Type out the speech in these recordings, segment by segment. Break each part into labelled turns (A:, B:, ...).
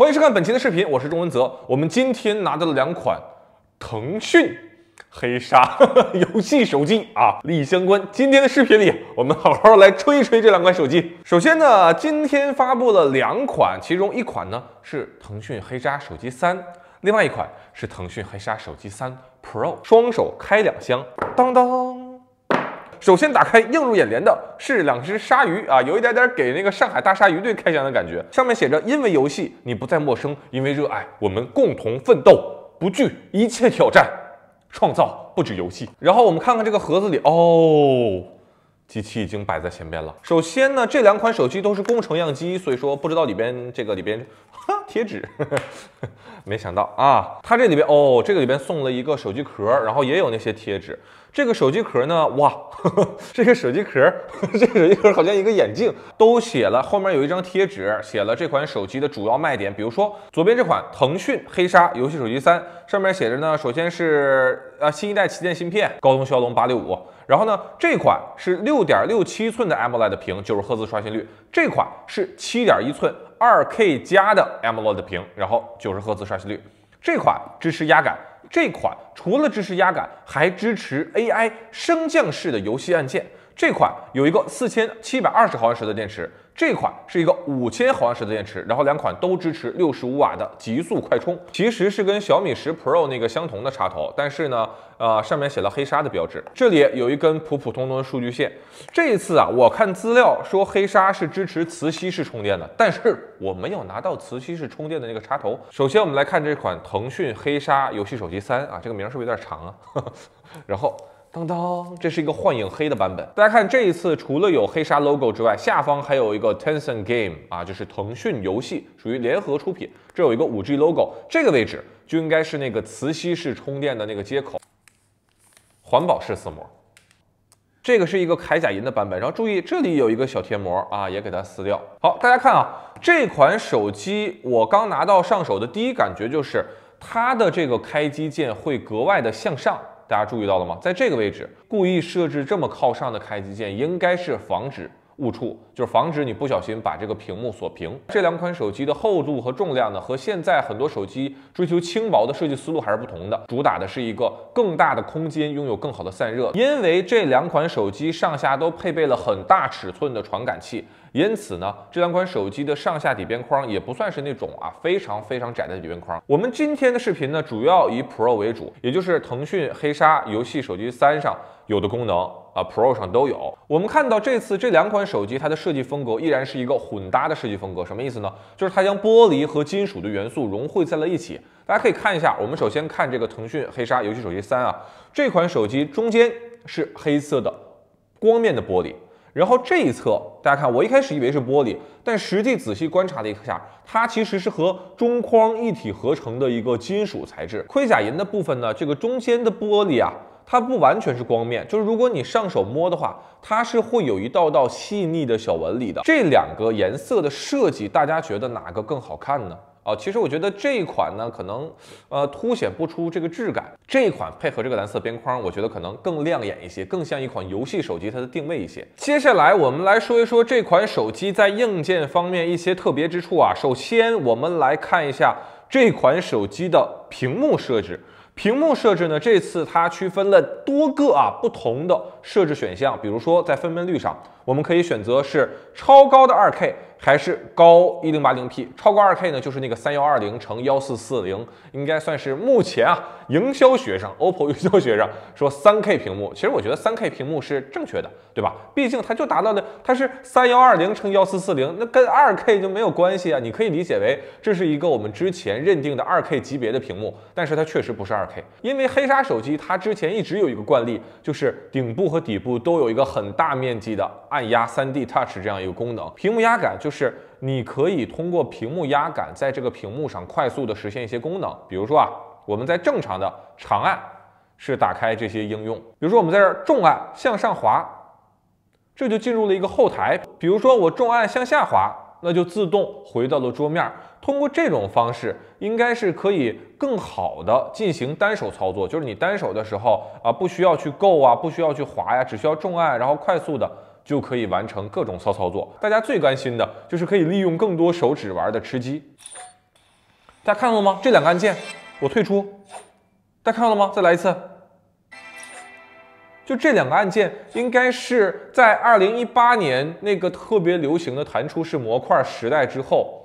A: 欢迎收看本期的视频，我是钟文泽。我们今天拿到了两款腾讯黑鲨 游戏手机啊，利益相关。今天的视频里，我们好好来吹一吹这两款手机。首先呢，今天发布了两款，其中一款呢是腾讯黑鲨手机三，另外一款是腾讯黑鲨手机三 Pro。双手开两箱，当当。首先打开，映入眼帘的是两只鲨鱼啊，有一点点给那个上海大鲨鱼队开箱的感觉。上面写着：因为游戏，你不再陌生；因为热爱，我们共同奋斗，不惧一切挑战，创造不止游戏。然后我们看看这个盒子里哦，机器已经摆在前边了。首先呢，这两款手机都是工程样机，所以说不知道里边这个里边。哈，贴纸，呵 呵没想到啊，它这里边哦，这个里边送了一个手机壳，然后也有那些贴纸。这个手机壳呢，哇，呵 呵这个手机壳，呵呵，这个手机壳 好像一个眼镜，都写了。后面有一张贴纸，写了这款手机的主要卖点，比如说左边这款腾讯黑鲨游戏手机三，上面写着呢，首先是呃新一代旗舰芯片高通骁龙八六五，然后呢这款是六点六七寸的 a MLED o 屏，九十赫兹刷新率，这款是七点一寸。二 K 加的 AMOLED 屏，然后九十赫兹刷新率，这款支持压感，这款除了支持压感，还支持 AI 升降式的游戏按键。这款有一个四千七百二十毫安时的电池，这款是一个五千毫安时的电池，然后两款都支持六十五瓦的极速快充，其实是跟小米十 Pro 那个相同的插头，但是呢，呃，上面写了黑鲨的标志，这里有一根普普通通的数据线。这一次啊，我看资料说黑鲨是支持磁吸式充电的，但是我没有拿到磁吸式充电的那个插头。首先我们来看这款腾讯黑鲨游戏手机三啊，这个名儿是不是有点长啊？然后。当当，这是一个幻影黑的版本。大家看，这一次除了有黑鲨 logo 之外，下方还有一个 Tencent Game，啊，就是腾讯游戏，属于联合出品。这有一个 5G logo，这个位置就应该是那个磁吸式充电的那个接口。环保式撕膜，这个是一个铠甲银的版本。然后注意这里有一个小贴膜啊，也给它撕掉。好，大家看啊，这款手机我刚拿到上手的第一感觉就是它的这个开机键会格外的向上。大家注意到了吗？在这个位置故意设置这么靠上的开机键，应该是防止。误触就是防止你不小心把这个屏幕锁屏。这两款手机的厚度和重量呢，和现在很多手机追求轻薄的设计思路还是不同的，主打的是一个更大的空间，拥有更好的散热。因为这两款手机上下都配备了很大尺寸的传感器，因此呢，这两款手机的上下底边框也不算是那种啊非常非常窄的底边框。我们今天的视频呢，主要以 Pro 为主，也就是腾讯黑鲨游戏手机三上。有的功能啊，Pro 上都有。我们看到这次这两款手机，它的设计风格依然是一个混搭的设计风格。什么意思呢？就是它将玻璃和金属的元素融汇在了一起。大家可以看一下，我们首先看这个腾讯黑鲨游戏手机三啊，这款手机中间是黑色的光面的玻璃，然后这一侧大家看，我一开始以为是玻璃，但实际仔细观察了一下，它其实是和中框一体合成的一个金属材质，盔甲银的部分呢，这个中间的玻璃啊。它不完全是光面，就是如果你上手摸的话，它是会有一道道细腻的小纹理的。这两个颜色的设计，大家觉得哪个更好看呢？啊，其实我觉得这一款呢，可能呃凸显不出这个质感。这一款配合这个蓝色边框，我觉得可能更亮眼一些，更像一款游戏手机，它的定位一些。接下来我们来说一说这款手机在硬件方面一些特别之处啊。首先，我们来看一下这款手机的屏幕设置。屏幕设置呢？这次它区分了多个啊不同的设置选项，比如说在分辨率上，我们可以选择是超高的 2K。还是高一零八零 P 超过二 K 呢？就是那个三幺二零乘幺四四零，应该算是目前啊。营销学生，OPPO 营销学生说三 K 屏幕，其实我觉得三 K 屏幕是正确的，对吧？毕竟它就达到了，它是三幺二零乘幺四四零，那跟二 K 就没有关系啊。你可以理解为这是一个我们之前认定的二 K 级别的屏幕，但是它确实不是二 K，因为黑鲨手机它之前一直有一个惯例，就是顶部和底部都有一个很大面积的按压三 D touch 这样一个功能，屏幕压感就。是你可以通过屏幕压感，在这个屏幕上快速的实现一些功能，比如说啊，我们在正常的长按是打开这些应用，比如说我们在这重按向上滑，这就进入了一个后台，比如说我重按向下滑，那就自动回到了桌面。通过这种方式，应该是可以更好的进行单手操作，就是你单手的时候啊，不需要去够啊，不需要去滑呀，只需要重按，然后快速的。就可以完成各种骚操作。大家最关心的就是可以利用更多手指玩的吃鸡。大家看到了吗？这两个按键，我退出。大家看到了吗？再来一次。就这两个按键，应该是在二零一八年那个特别流行的弹出式模块时代之后。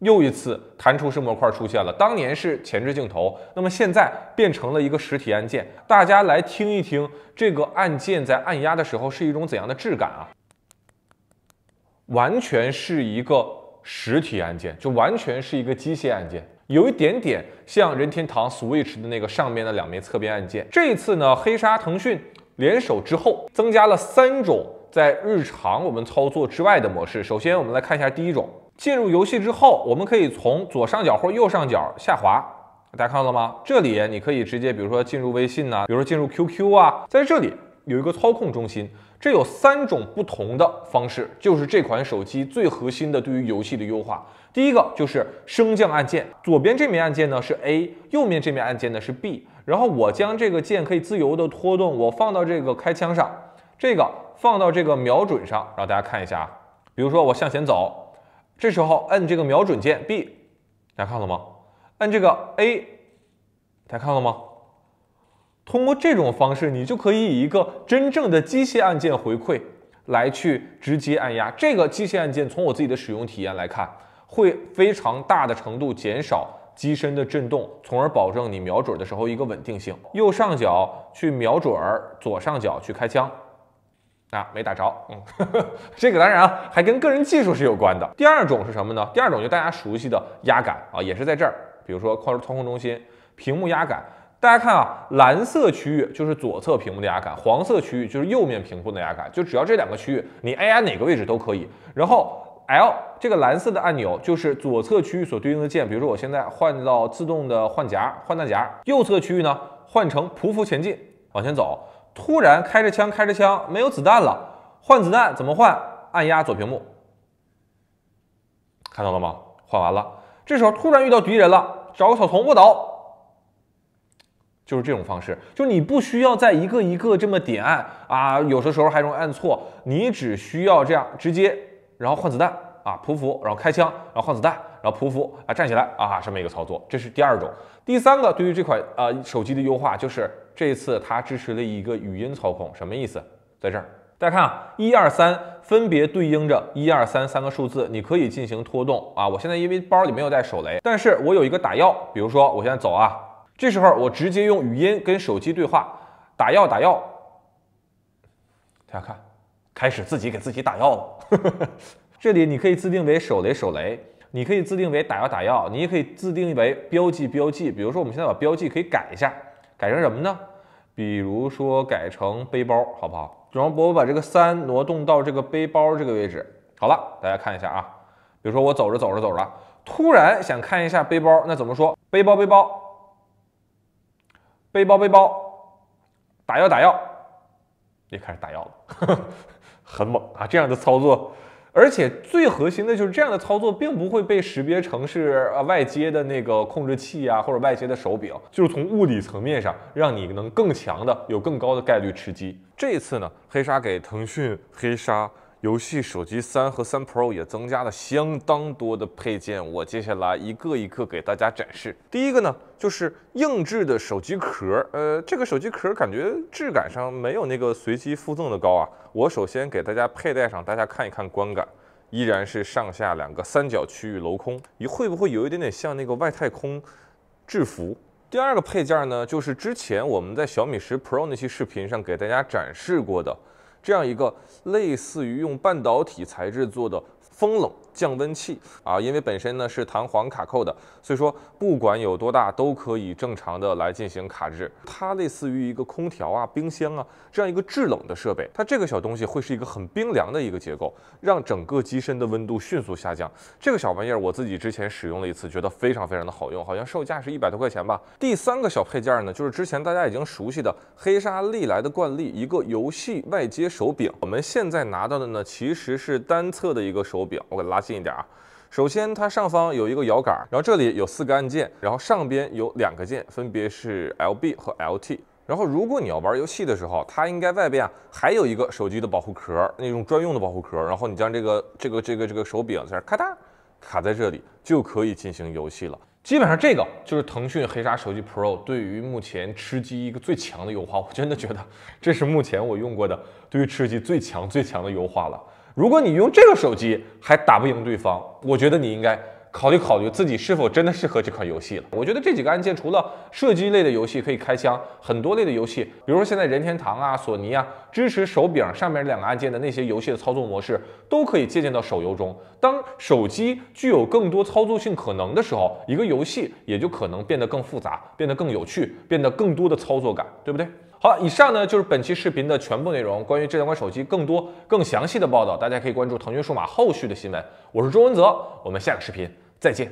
A: 又一次弹出式模块出现了，当年是前置镜头，那么现在变成了一个实体按键。大家来听一听这个按键在按压的时候是一种怎样的质感啊？完全是一个实体按键，就完全是一个机械按键，有一点点像任天堂 Switch 的那个上面的两枚侧边按键。这一次呢，黑鲨腾讯联手之后，增加了三种。在日常我们操作之外的模式，首先我们来看一下第一种，进入游戏之后，我们可以从左上角或右上角下滑，大家看到了吗？这里你可以直接，比如说进入微信呐，比如说进入 QQ 啊，在这里有一个操控中心，这有三种不同的方式，就是这款手机最核心的对于游戏的优化。第一个就是升降按键，左边这面按键呢是 A，右面这面按键呢是 B，然后我将这个键可以自由的拖动，我放到这个开枪上，这个。放到这个瞄准上，让大家看一下啊。比如说我向前走，这时候按这个瞄准键 B，大家看了吗？按这个 A，大家看了吗？通过这种方式，你就可以以一个真正的机械按键回馈来去直接按压这个机械按键。从我自己的使用体验来看，会非常大的程度减少机身的震动，从而保证你瞄准的时候一个稳定性。右上角去瞄准，左上角去开枪。啊，没打着，嗯，这个当然啊，还跟个人技术是有关的。第二种是什么呢？第二种就大家熟悉的压感啊，也是在这儿，比如说制操控中心屏幕压感，大家看啊，蓝色区域就是左侧屏幕的压感，黄色区域就是右面屏幕的压感，就只要这两个区域你按哪个位置都可以。然后 L 这个蓝色的按钮就是左侧区域所对应的键，比如说我现在换到自动的换夹换弹夹，右侧区域呢换成匍匐前进往前走。突然开着枪，开着枪，没有子弹了，换子弹怎么换？按压左屏幕，看到了吗？换完了。这时候突然遇到敌人了，找个草丛卧倒，就是这种方式。就你不需要再一个一个这么点按啊，有的时候还容易按错。你只需要这样直接，然后换子弹啊，匍匐，然后开枪，然后换子弹，然后匍匐啊，站起来啊，这么一个操作。这是第二种。第三个，对于这款呃手机的优化就是。这次它支持了一个语音操控，什么意思？在这儿，大家看，啊，一二三分别对应着一二三三个数字，你可以进行拖动啊。我现在因为包里没有带手雷，但是我有一个打药，比如说我现在走啊，这时候我直接用语音跟手机对话，打药打药。大家看，开始自己给自己打药了。这里你可以自定为手雷手雷，你可以自定为打药打药，你也可以自定为标记标记。比如说我们现在把标记可以改一下，改成什么呢？比如说改成背包，好不好？然后我把这个三挪动到这个背包这个位置。好了，大家看一下啊。比如说我走着走着走着，突然想看一下背包，那怎么说？背包背包，背包背包，打药打药，又开始打药了，很猛啊！这样的操作。而且最核心的就是这样的操作，并不会被识别成是呃外接的那个控制器啊，或者外接的手柄，就是从物理层面上让你能更强的有更高的概率吃鸡。这次呢，黑鲨给腾讯黑鲨。游戏手机三和三 Pro 也增加了相当多的配件，我接下来一个一个给大家展示。第一个呢，就是硬质的手机壳，呃，这个手机壳感觉质感上没有那个随机附赠的高啊。我首先给大家佩戴上，大家看一看观感，依然是上下两个三角区域镂空，你会不会有一点点像那个外太空制服？第二个配件呢，就是之前我们在小米十 Pro 那期视频上给大家展示过的。这样一个类似于用半导体材质做的风冷。降温器啊，因为本身呢是弹簧卡扣的，所以说不管有多大都可以正常的来进行卡制。它类似于一个空调啊、冰箱啊这样一个制冷的设备，它这个小东西会是一个很冰凉的一个结构，让整个机身的温度迅速下降。这个小玩意儿我自己之前使用了一次，觉得非常非常的好用，好像售价是一百多块钱吧。第三个小配件呢，就是之前大家已经熟悉的黑鲨，历来的惯例，一个游戏外接手柄。我们现在拿到的呢，其实是单侧的一个手柄，我给拉。近一点啊！首先，它上方有一个摇杆，然后这里有四个按键，然后上边有两个键，分别是 LB 和 LT。然后，如果你要玩游戏的时候，它应该外边啊还有一个手机的保护壳，那种专用的保护壳。然后你将这个这个这个这个手柄在这咔嗒卡在这里，就可以进行游戏了。基本上这个就是腾讯黑鲨手机 Pro 对于目前吃鸡一个最强的优化，我真的觉得这是目前我用过的对于吃鸡最强最强的优化了。如果你用这个手机还打不赢对方，我觉得你应该考虑考虑自己是否真的适合这款游戏了。我觉得这几个按键除了射击类的游戏可以开枪，很多类的游戏，比如说现在任天堂啊、索尼啊支持手柄上面两个按键的那些游戏的操作模式，都可以借鉴到手游中。当手机具有更多操作性可能的时候，一个游戏也就可能变得更复杂、变得更有趣、变得更多的操作感，对不对？好，以上呢就是本期视频的全部内容。关于这两款手机更多、更详细的报道，大家可以关注腾讯数码后续的新闻。我是周文泽，我们下个视频再见。